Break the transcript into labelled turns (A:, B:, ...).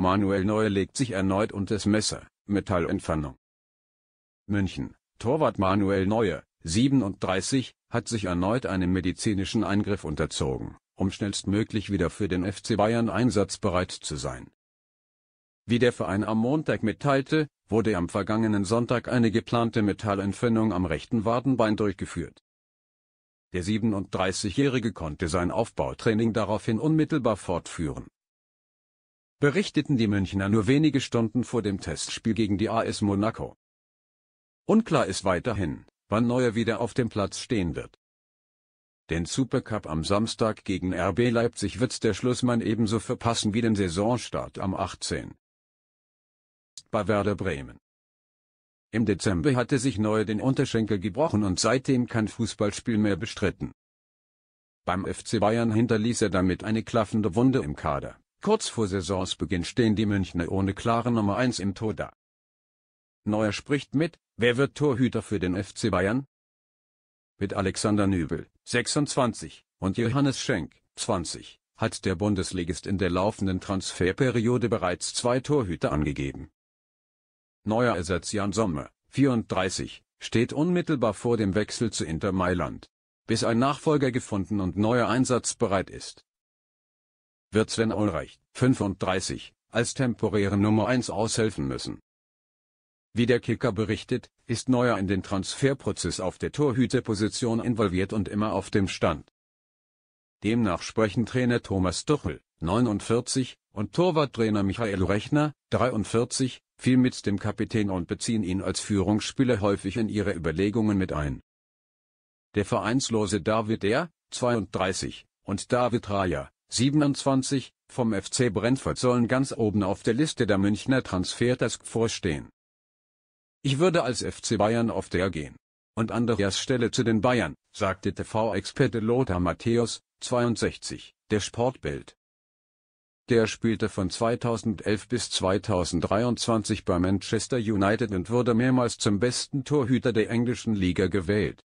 A: Manuel Neuer legt sich erneut unter das Messer, Metallentfernung. München, Torwart Manuel Neuer, 37, hat sich erneut einem medizinischen Eingriff unterzogen, um schnellstmöglich wieder für den FC Bayern einsatzbereit zu sein. Wie der Verein am Montag mitteilte, wurde am vergangenen Sonntag eine geplante Metallentfernung am rechten Wadenbein durchgeführt. Der 37-Jährige konnte sein Aufbautraining daraufhin unmittelbar fortführen berichteten die Münchner nur wenige Stunden vor dem Testspiel gegen die AS Monaco. Unklar ist weiterhin, wann Neuer wieder auf dem Platz stehen wird. Den Supercup am Samstag gegen RB Leipzig wird der Schlussmann ebenso verpassen wie den Saisonstart am 18. bei Werder Bremen. Im Dezember hatte sich Neuer den Unterschenkel gebrochen und seitdem kein Fußballspiel mehr bestritten. Beim FC Bayern hinterließ er damit eine klaffende Wunde im Kader. Kurz vor Saisonsbeginn stehen die Münchner ohne klare Nummer 1 im Tor da. Neuer spricht mit, wer wird Torhüter für den FC Bayern? Mit Alexander Nübel, 26, und Johannes Schenk, 20, hat der Bundesligist in der laufenden Transferperiode bereits zwei Torhüter angegeben. Neuer Ersatz Jan Sommer, 34, steht unmittelbar vor dem Wechsel zu Inter Mailand. Bis ein Nachfolger gefunden und neuer Einsatz bereit ist wird Sven Ulreich, 35, als temporäre Nummer 1 aushelfen müssen. Wie der Kicker berichtet, ist Neuer in den Transferprozess auf der Torhüterposition involviert und immer auf dem Stand. Demnach sprechen Trainer Thomas Tuchel, 49, und Torwarttrainer Michael Rechner, 43, viel mit dem Kapitän und beziehen ihn als Führungsspieler häufig in ihre Überlegungen mit ein. Der vereinslose David R., 32, und David Raja, 27, vom FC Brentford sollen ganz oben auf der Liste der Münchner Transfer-Task vorstehen. Ich würde als FC Bayern auf der gehen. Und Andreas Stelle zu den Bayern, sagte TV-Experte Lothar Matthäus, 62, der Sportbild. Der spielte von 2011 bis 2023 bei Manchester United und wurde mehrmals zum besten Torhüter der englischen Liga gewählt.